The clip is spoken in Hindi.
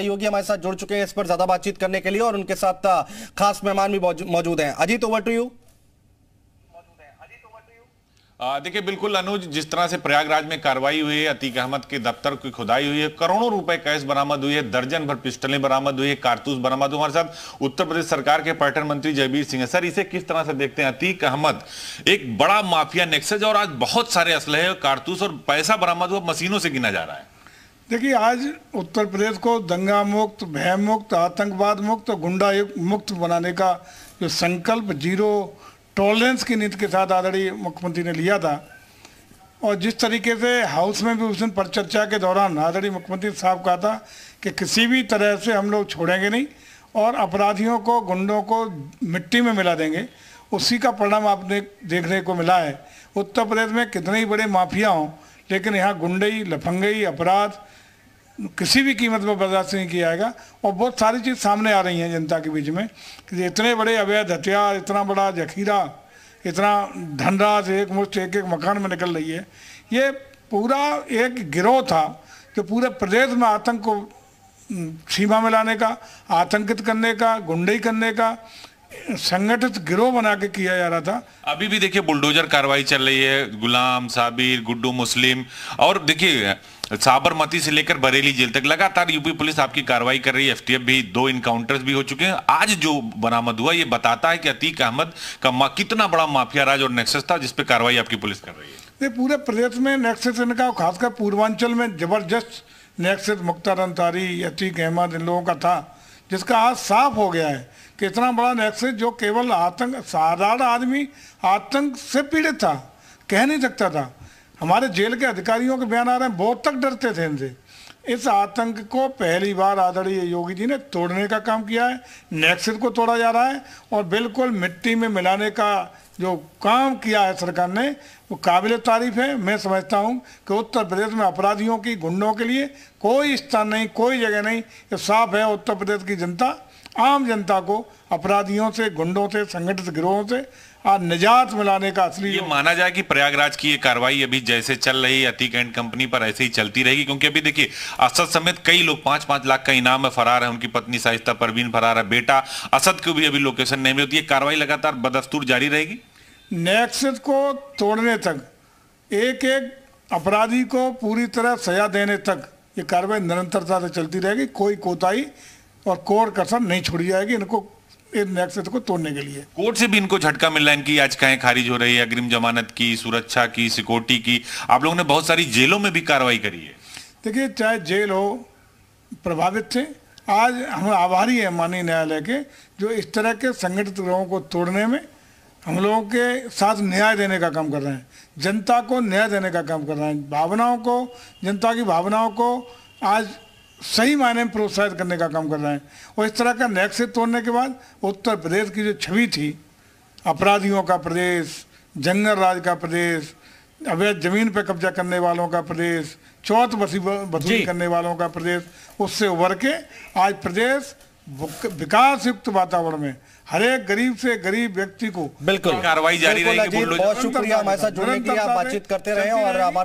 सहयोगी हमारे साथ जुड़ चुके हैं इस पर ज्यादा बातचीत करने के लिए और उनके साथ खास मेहमान भी मौजूद हैं अजीत ओवर टू यू देखिए बिल्कुल अनुज जिस तरह से प्रयागराज में कार्रवाई हुई है अतीक अहमद के दफ्तर की खुदाई हुई है करोड़ों रुपए कैश बरामद हुई है दर्जन भर पिस्टलें बरामद हुई है कारतूस बरामद हुए साथ उत्तर प्रदेश सरकार के पर्यटन मंत्री जयबीर सिंह सर इसे किस तरह से देखते हैं अतीक अहमद एक बड़ा माफिया नेक्सेज और आज बहुत सारे असलहे कारतूस और पैसा बरामद हुआ मशीनों से गिना जा रहा है देखिए आज उत्तर प्रदेश को दंगा मुक्त भय मुक्त आतंकवाद मुक्त और गुंडा मुक्त बनाने का जो संकल्प जीरो टॉलरेंस की नीति के साथ आदरणीय मुख्यमंत्री ने लिया था और जिस तरीके से हाउस में भी उस दिन परिचर्चा के दौरान आदरणीय मुख्यमंत्री साहब कहा था कि किसी भी तरह से हम लोग छोड़ेंगे नहीं और अपराधियों को गुंडों को मिट्टी में मिला देंगे उसी का परिणाम आपने देखने को मिला है उत्तर प्रदेश में कितने ही बड़े माफिया हों लेकिन यहाँ गुंडई लफंगई अपराध किसी भी कीमत पर बर्दाश्त नहीं किया जाएगा और बहुत सारी चीज़ सामने आ रही हैं जनता के बीच में कि इतने बड़े अवैध हथियार इतना बड़ा जखीरा इतना धनराज एक मुश्त एक एक मकान में निकल रही है ये पूरा एक गिरोह था जो पूरे प्रदेश में आतंक को सीमा में लाने का आतंकित करने का गुंडई करने का संगठित गिरोह बना के किया जा रहा था अभी भी देखिए बुलडोजर कार्रवाई चल रही है गुलाम साबिर गुड्डू मुस्लिम और देखिए साबरमती से लेकर बरेली जेल तक लगातार यूपी पुलिस आपकी कार्रवाई कर रही है एफटीएफ भी दो इनकाउंटर्स भी हो चुके हैं आज जो बरामद हुआ ये बताता है कि अतीक अहमद का कितना बड़ा माफिया राज और नेक्सस था जिसपे कार्रवाई आपकी पुलिस कर रही है ये पूरे प्रदेश में नेक्सस इनका खासकर पूर्वांचल में जबरदस्त नेक्सस मुख्तार अंतारी अतीक अहमद इन लोगों का था जिसका आज साफ हो गया है कितना बड़ा नेक्स जो केवल आतंक साधारण आदमी आतंक से पीड़ित था कह नहीं सकता था हमारे जेल के अधिकारियों के बयान आ रहे हैं बहुत तक डरते थे इनसे इस आतंक को पहली बार आदरणीय योगी जी ने तोड़ने का काम किया है नेक्सस को तोड़ा जा रहा है और बिल्कुल मिट्टी में मिलाने का जो काम किया है सरकार ने वो काबिल तारीफ है मैं समझता हूँ कि उत्तर प्रदेश में अपराधियों की गुंडों के लिए कोई स्थान नहीं कोई जगह नहीं ये साफ है उत्तर प्रदेश की जनता आम जनता को अपराधियों से गुंडों से संगठित गिरोहों से आज निजात मिलाने का असली ये माना जाए कि प्रयागराज की ये कार्रवाई अभी जैसे चल रही अतीक एंड कंपनी पर ऐसे ही चलती रहेगी क्योंकि अभी देखिए असद समेत कई लोग पांच पांच लाख का इनाम में फरार है उनकी पत्नी साहिस्ता परवीन फरार है बेटा असद को भी अभी लोकेशन नहीं मिलती ये कार्रवाई लगातार बदस्तूर जारी रहेगी नेक्सिस को तोड़ने तक एक एक अपराधी को पूरी तरह सजा देने तक ये कार्रवाई निरंतरता से चलती रहेगी कोई कोताही और कोर्ट कसर नहीं छोड़ी जाएगी इनको इन नेक्सस तो को तोड़ने के लिए कोर्ट से भी इनको झटका मिल रहा है इनकी याचिकाएं खारिज हो रही है अग्रिम जमानत की सुरक्षा की सिक्योरिटी की आप लोगों ने बहुत सारी जेलों में भी कार्रवाई करी है देखिए चाहे जेल हो प्रभावित थे आज हम आभारी हैं माननीय न्यायालय के जो इस तरह के संगठित ग्रहों को तोड़ने में हम लोगों के साथ न्याय देने का काम कर रहे हैं जनता को न्याय देने का काम कर रहे हैं भावनाओं को जनता की भावनाओं को आज सही मायने में प्रोत्साहित करने का काम कर रहे हैं और इस तरह का नैक्सिस तोड़ने के बाद उत्तर प्रदेश की जो छवि थी अपराधियों का प्रदेश जंगल राज का प्रदेश अवैध जमीन पर कब्जा करने वालों का प्रदेश चौथ बसी बसी करने वालों का प्रदेश उससे उभर के आज प्रदेश विकास युक्त वातावरण में हर एक गरीब से गरीब व्यक्ति को बिल्कुल कार्रवाई जारी रहेगी बहुत शुक्रिया हमारे साथ जुड़ने के लिए आप बातचीत करते रहे और हमारे